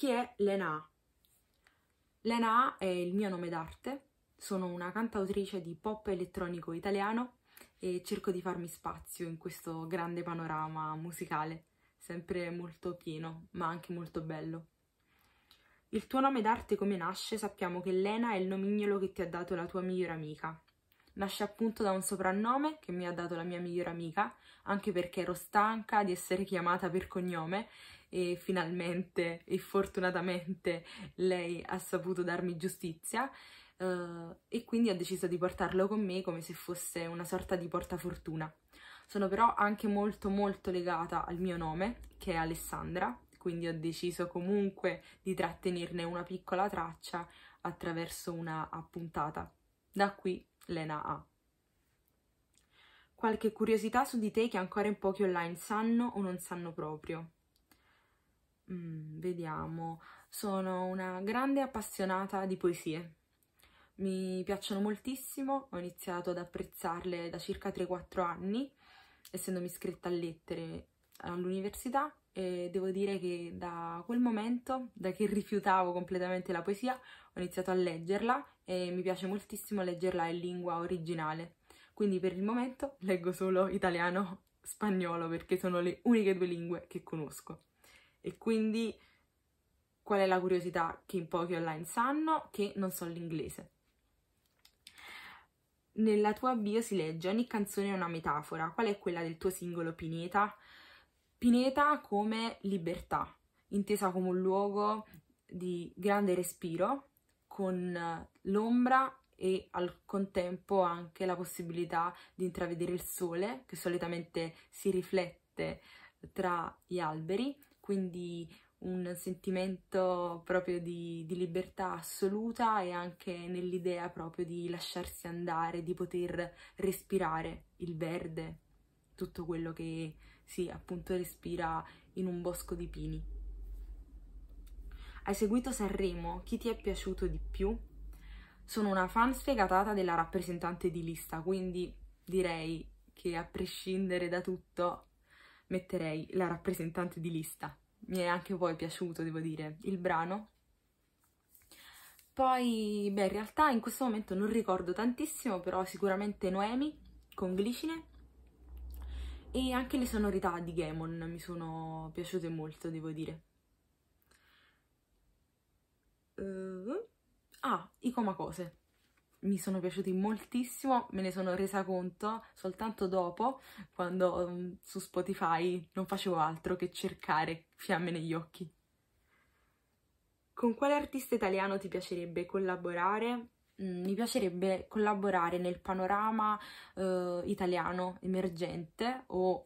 chi è Lena. Lena è il mio nome d'arte, sono una cantautrice di pop elettronico italiano e cerco di farmi spazio in questo grande panorama musicale, sempre molto pieno, ma anche molto bello. Il tuo nome d'arte come nasce sappiamo che Lena è il nomignolo che ti ha dato la tua migliore amica, Nasce appunto da un soprannome che mi ha dato la mia migliore amica, anche perché ero stanca di essere chiamata per cognome e finalmente e fortunatamente lei ha saputo darmi giustizia eh, e quindi ho deciso di portarlo con me come se fosse una sorta di portafortuna. Sono però anche molto molto legata al mio nome, che è Alessandra, quindi ho deciso comunque di trattenerne una piccola traccia attraverso una appuntata. Da qui Lena ha. Qualche curiosità su di te che ancora in pochi online sanno o non sanno proprio. Mm, vediamo, sono una grande appassionata di poesie. Mi piacciono moltissimo, ho iniziato ad apprezzarle da circa 3-4 anni, essendomi iscritta a lettere all'università e devo dire che da quel momento, da che rifiutavo completamente la poesia, ho iniziato a leggerla e mi piace moltissimo leggerla in lingua originale. Quindi per il momento leggo solo italiano, spagnolo, perché sono le uniche due lingue che conosco. E quindi qual è la curiosità che in pochi online sanno? Che non so l'inglese. Nella tua bio si legge ogni canzone è una metafora. Qual è quella del tuo singolo pineta? Pineta come libertà, intesa come un luogo di grande respiro, con eh, l'ombra e al contempo anche la possibilità di intravedere il sole, che solitamente si riflette eh, tra gli alberi, quindi un sentimento proprio di, di, libertà assoluta e anche nell'idea proprio di lasciarsi andare, di poter respirare il verde, tutto quello che, sì, appunto respira in un bosco di pini. Hai seguito Sanremo? Chi ti è piaciuto di più? Sono una fan sfegatata della rappresentante di lista, quindi direi che a prescindere da tutto metterei la rappresentante di lista. Mi è anche poi piaciuto, devo dire, il brano. Poi, beh, in realtà in questo momento non ricordo tantissimo, però sicuramente Noemi con Glicine e anche le sonorità di Gamon mi sono piaciute molto, devo dire. Uh, ah, i comacose. Mi sono piaciuti moltissimo, me ne sono resa conto soltanto dopo, quando um, su Spotify non facevo altro che cercare fiamme negli occhi. Con quale artista italiano ti piacerebbe collaborare? Mm, mi piacerebbe collaborare nel panorama eh, italiano emergente o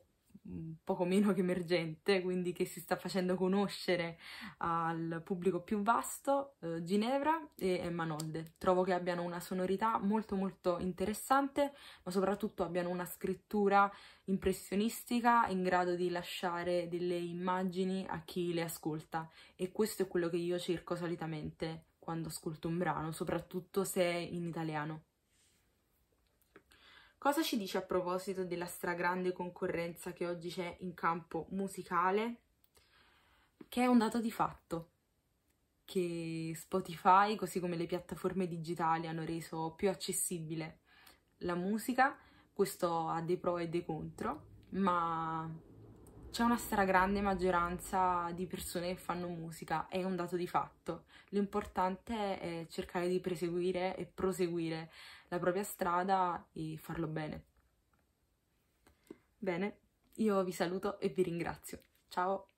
mm, poco meno che emergente, quindi che si sta facendo conoscere al pubblico più vasto, eh, Ginevra e Emma Trovo che abbiano una sonorità molto molto interessante, ma soprattutto abbiano una scrittura impressionistica in grado di lasciare delle immagini a chi le ascolta e questo è quello che io cerco solitamente quando ascolto un brano, soprattutto se è in italiano. Cosa ci dice a proposito della stragrande concorrenza che oggi c'è in campo musicale? Che è un dato di fatto che Spotify, così come le piattaforme digitali, hanno reso più accessibile la musica. Questo ha dei pro e dei contro, ma c'è una stragrande maggioranza di persone che fanno musica, è un dato di fatto. L'importante è cercare di proseguire e proseguire la propria strada e farlo bene. Bene, io vi saluto e vi ringrazio. Ciao!